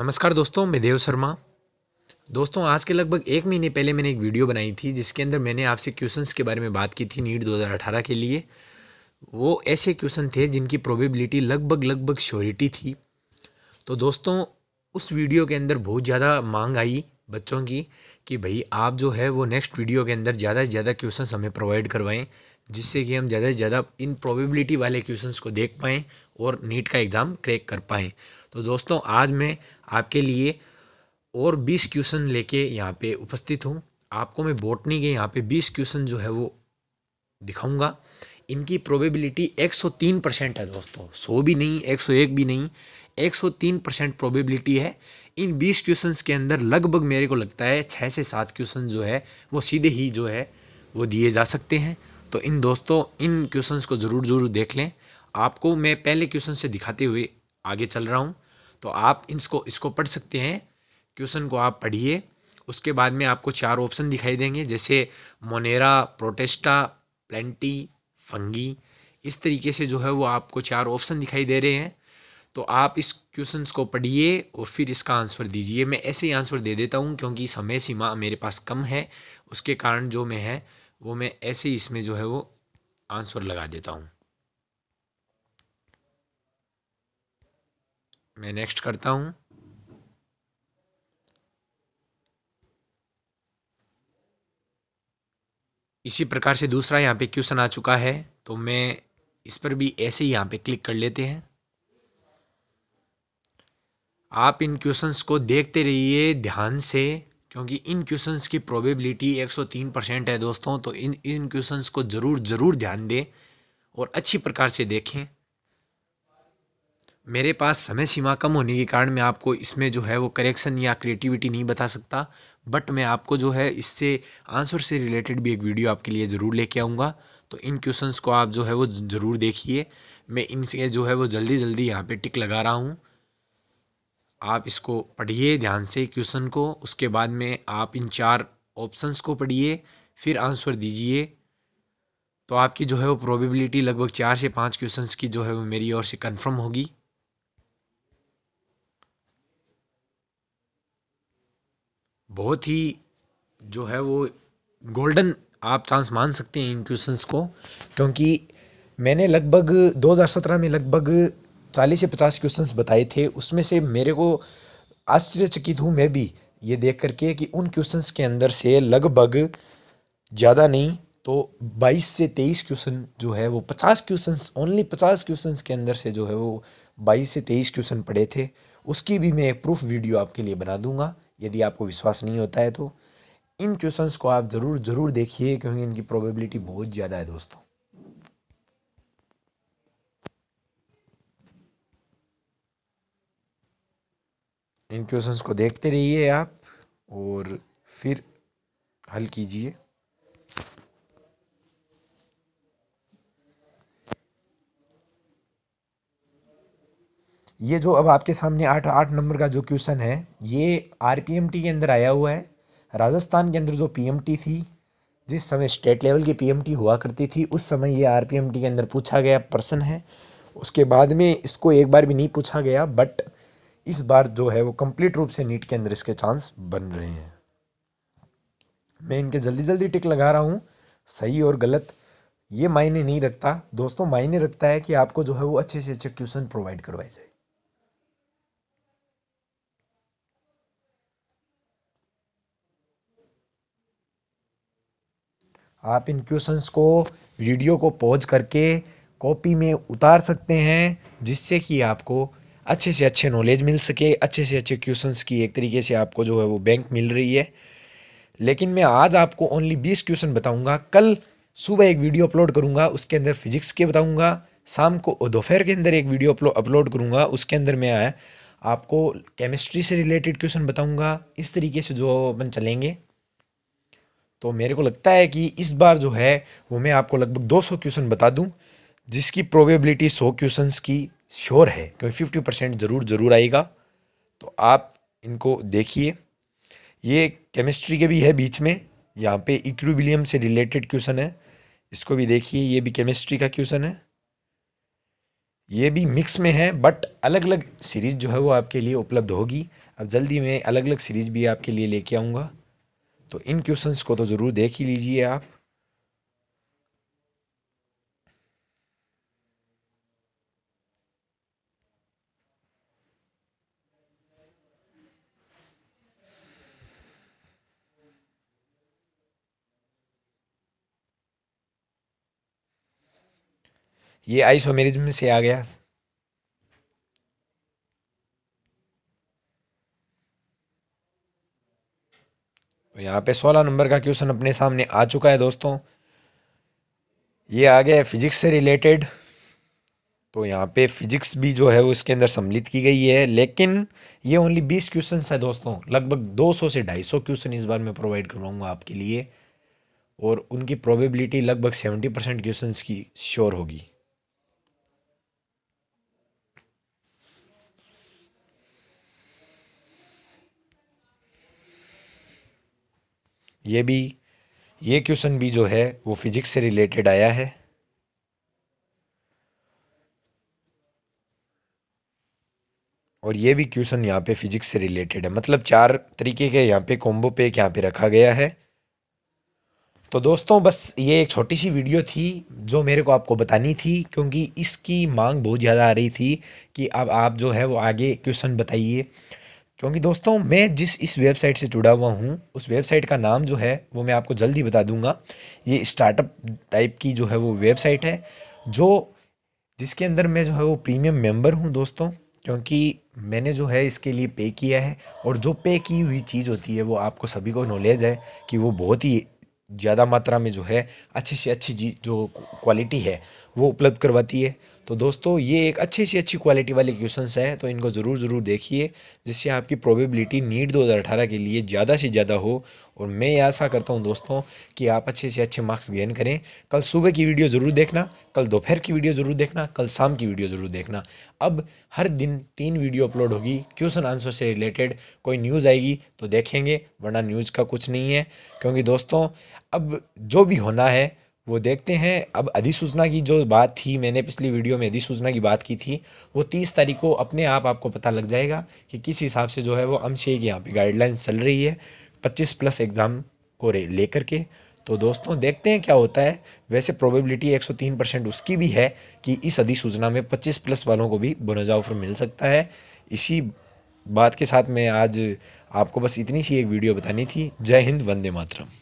नमस्कार दोस्तों मैं देव शर्मा दोस्तों आज के लगभग एक महीने पहले मैंने एक वीडियो बनाई थी जिसके अंदर मैंने आपसे क्वेश्चंस के बारे में बात की थी नीट 2018 के लिए वो ऐसे क्वेश्चन थे जिनकी प्रोबेबिलिटी लगभग लगभग श्योरिटी थी तो दोस्तों उस वीडियो के अंदर बहुत ज़्यादा मांग आई बच्चों की कि भाई आप जो है वो नेक्स्ट वीडियो के अंदर ज़्यादा से ज़्यादा क्वेश्चन हमें प्रोवाइड करवाएँ जिससे कि हम ज़्यादा से ज़्यादा इन प्रोबेबिलिटी वाले क्वेश्चंस को देख पाएँ और नीट का एग्ज़ाम क्रैक कर पाएँ तो दोस्तों आज मैं आपके लिए और बीस क्वेश्चन लेके यहाँ पे उपस्थित हूँ आपको मैं बोटनी के यहाँ पे बीस क्वेश्चन जो है वो दिखाऊँगा इनकी प्रोबेबिलिटी एक परसेंट है दोस्तों सौ भी नहीं एक भी नहीं तीन परसेंट प्रोबेबिलिटी है इन 20 क्वेश्चंस के अंदर लगभग मेरे को लगता है छः से सात क्वेश्चन जो है वो सीधे ही जो है वो दिए जा सकते हैं तो इन दोस्तों इन क्वेश्चंस को ज़रूर ज़रूर देख लें आपको मैं पहले क्वेश्चन से दिखाते हुए आगे चल रहा हूँ तो आप इसको इसको पढ़ सकते हैं क्वेश्चन को आप पढ़िए उसके बाद में आपको चार ऑप्शन दिखाई देंगे जैसे मोनेरा प्रोटेस्टा प्लेंटी फंगी इस तरीके से जो है वो आपको चार ऑप्शन दिखाई दे रहे हैं तो आप इस क्वेश्चंस को पढ़िए और फिर इसका आंसर दीजिए मैं ऐसे ही आंसर दे देता हूँ क्योंकि समय सीमा मेरे पास कम है उसके कारण जो मैं है वो मैं ऐसे ही इसमें जो है वो आंसर लगा देता हूँ मैं नेक्स्ट करता हूँ इसी प्रकार से दूसरा यहाँ पे क्वेश्चन आ चुका है तो मैं इस पर भी ऐसे ही यहाँ पे क्लिक कर लेते हैं आप इन क्वेश्चंस को देखते रहिए ध्यान से क्योंकि इन क्वेश्चंस की प्रोबेबिलिटी 103 परसेंट है दोस्तों तो इन इन क्वेश्चंस को ज़रूर ज़रूर ध्यान दें और अच्छी प्रकार से देखें मेरे पास समय सीमा कम होने के कारण मैं आपको इसमें जो है वो करेक्शन या क्रिएटिविटी नहीं बता सकता बट मैं आपको जो है इससे आंसर से रिलेटेड भी एक वीडियो आपके लिए ज़रूर लेके आऊँगा तो इन क्वेश्चंस को आप जो है वो ज़रूर देखिए मैं इनसे जो है वो जल्दी जल्दी यहाँ पे टिक लगा रहा हूँ आप इसको पढ़िए ध्यान से क्वेश्चन को उसके बाद में आप इन चार ऑप्शंस को पढ़िए फिर आंसर दीजिए तो आपकी जो है वो प्रोबेबिलिटी लगभग चार से पाँच क्वेश्चंस की जो है वो मेरी ओर से कन्फर्म होगी बहुत ही जो है वो गोल्डन आप चांस मान सकते हैं इन क्वेश्चंस को क्योंकि मैंने लगभग 2017 में लगभग चालीस से पचास क्वेश्चंस बताए थे उसमें से मेरे को आश्चर्यचकित हूँ मैं भी ये देख करके कि उन क्वेश्चंस के अंदर से लगभग ज़्यादा नहीं तो 22 से 23 क्वेश्चन जो है वो 50 क्वेश्चंस ओनली 50 क्वेश्चंस के अंदर से जो है वो 22 से 23 क्वेश्चन पढ़े थे उसकी भी मैं एक प्रूफ वीडियो आपके लिए बना दूंगा यदि आपको विश्वास नहीं होता है तो इन क्वेश्चंस को आप ज़रूर ज़रूर देखिए क्योंकि इनकी प्रोबेबिलिटी बहुत ज़्यादा है दोस्तों इन क्वेश्चंस को देखते रहिए आप और फिर हल कीजिए ये जो अब आपके सामने आठ आठ नंबर का जो क्वेश्चन है ये आरपीएमटी के अंदर आया हुआ है राजस्थान के अंदर जो पीएमटी थी जिस समय स्टेट लेवल की पीएमटी हुआ करती थी उस समय ये आरपीएमटी के अंदर पूछा गया प्रश्न है उसके बाद में इसको एक बार भी नहीं पूछा गया बट इस बार जो है वो कंप्लीट रूप से नीट के अंदर इसके चांस बन रहे हैं मैं इनके जल्दी जल्दी टिक लगा रहा हूँ सही और गलत ये मायने नहीं रखता दोस्तों मायने रखता है कि आपको जो है वो अच्छे से अच्छे क्वेश्चन प्रोवाइड करवाए जाए आप इन क्वेश्चंस को वीडियो को पॉज करके कॉपी में उतार सकते हैं जिससे कि आपको अच्छे से अच्छे नॉलेज मिल सके अच्छे से अच्छे क्वेश्चंस की एक तरीके से आपको जो है वो बैंक मिल रही है लेकिन मैं आज आपको ओनली बीस क्वेश्चन बताऊँगा कल सुबह एक वीडियो अपलोड करूँगा उसके अंदर फिजिक्स के बताऊँगा शाम को दोपहर के अंदर एक वीडियो अपलोड करूँगा उसके अंदर मैं आया आपको केमिस्ट्री से रिलेटेड क्वेश्चन बताऊँगा इस तरीके से जो अपन चलेंगे तो मेरे को लगता है कि इस बार जो है वो मैं आपको लगभग दो क्वेश्चन बता दूँ जिसकी प्रोबेबिलिटी सौ क्वेश्चंस की श्योर है क्योंकि फिफ्टी परसेंट ज़रूर ज़रूर आएगा तो आप इनको देखिए ये केमिस्ट्री के भी है बीच में यहाँ पे इक्विबिलियम से रिलेटेड क्वेश्चन है इसको भी देखिए ये भी केमिस्ट्री का क्वेश्चन है ये भी मिक्स में है बट अलग अलग सीरीज़ जो है वो आपके लिए उपलब्ध होगी अब जल्दी में अलग अलग सीरीज़ भी आपके लिए लेके आऊँगा तो इन क्वेश्चंस को तो ज़रूर देख ही लीजिए आप ये आइसोमेरिज्म से आ गया तो यहाँ पे सोलह नंबर का क्वेश्चन अपने सामने आ चुका है दोस्तों ये आ गया है फिजिक्स से रिलेटेड तो यहाँ पे फिजिक्स भी जो है वो इसके अंदर सम्मिलित की गई है लेकिन ये ओनली बीस क्वेश्चन है दोस्तों लगभग दो सौ से ढाई सौ क्वेश्चन इस बार मैं प्रोवाइड करवाऊँगा आपके लिए और उनकी प्रोबेबिलिटी लगभग सेवेंटी परसेंट क्वेश्चन की श्योर होगी ये भी ये क्वेश्चन भी जो है वो फिजिक्स से रिलेटेड आया है और ये भी क्वेश्चन यहाँ पे फिजिक्स से रिलेटेड है मतलब चार तरीके के यहाँ पे कॉम्बो पैक यहाँ पे रखा गया है तो दोस्तों बस ये एक छोटी सी वीडियो थी जो मेरे को आपको बतानी थी क्योंकि इसकी मांग बहुत ज़्यादा आ रही थी कि अब आप जो है वो आगे क्वेश्चन बताइए क्योंकि दोस्तों मैं जिस इस वेबसाइट से जुड़ा हुआ हूँ उस वेबसाइट का नाम जो है वो मैं आपको जल्दी बता दूंगा ये स्टार्टअप टाइप की जो है वो वेबसाइट है जो जिसके अंदर मैं जो है वो प्रीमियम मेंबर हूँ दोस्तों क्योंकि मैंने जो है इसके लिए पे किया है और जो पे की हुई चीज़ होती है वो आपको सभी को नॉलेज है कि वो बहुत ही ज़्यादा मात्रा में जो है अच्छी से अच्छी जो क्वालिटी है वो उपलब्ध करवाती है तो दोस्तों ये एक अच्छी सी अच्छी क्वालिटी वाले क्वेश्चन हैं तो इनको ज़रूर ज़रूर देखिए जिससे आपकी प्रोबेबिलिटी नीट 2018 के लिए ज़्यादा से ज़्यादा हो और मैं ये आशा करता हूँ दोस्तों कि आप अच्छे से अच्छे मार्क्स गेन करें कल सुबह की वीडियो ज़रूर देखना कल दोपहर की वीडियो ज़रूर देखना कल शाम की वीडियो ज़रूर देखना अब हर दिन तीन वीडियो अपलोड होगी क्वेश्चन आंसर से रिलेटेड कोई न्यूज़ आएगी तो देखेंगे वरना न्यूज़ का कुछ नहीं है क्योंकि दोस्तों अब जो भी होना है वो देखते हैं अब अधिसूचना की जो बात थी मैंने पिछली वीडियो में अधिसूचना की बात की थी वो तीस तारीख को अपने आप आपको पता लग जाएगा कि किस हिसाब से जो है वो अम की यहाँ पे गाइडलाइंस चल रही है पच्चीस प्लस एग्ज़ाम को लेकर के तो दोस्तों देखते हैं क्या होता है वैसे प्रोबेबिलिटी 103 परसेंट उसकी भी है कि इस अधिसूचना में पच्चीस प्लस वालों को भी बुनजा ऑफर मिल सकता है इसी बात के साथ मैं आज आपको बस इतनी सी एक वीडियो बतानी थी जय हिंद वंदे मातरम